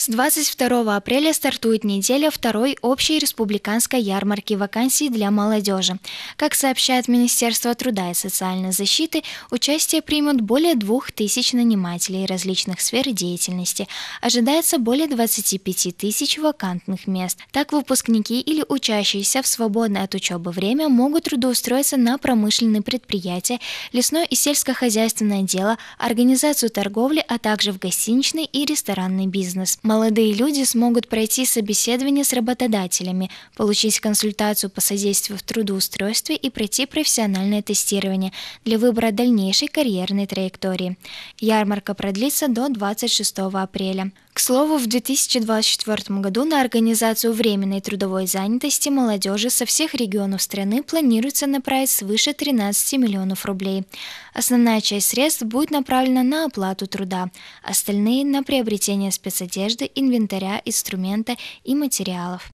С 22 апреля стартует неделя второй общей республиканской ярмарки вакансий для молодежи. Как сообщает Министерство труда и социальной защиты, участие примут более двух тысяч нанимателей различных сфер деятельности. Ожидается более 25 тысяч вакантных мест. Так выпускники или учащиеся в свободное от учебы время могут трудоустроиться на промышленные предприятия, лесное и сельскохозяйственное дело, организацию торговли, а также в гостиничный и ресторанный бизнес молодые люди смогут пройти собеседование с работодателями, получить консультацию по содействию в трудоустройстве и пройти профессиональное тестирование для выбора дальнейшей карьерной траектории. Ярмарка продлится до 26 апреля. К слову, в 2024 году на организацию временной трудовой занятости молодежи со всех регионов страны планируется направить свыше 13 миллионов рублей. Основная часть средств будет направлена на оплату труда, остальные – на приобретение спецодежды, инвентаря, инструмента и материалов.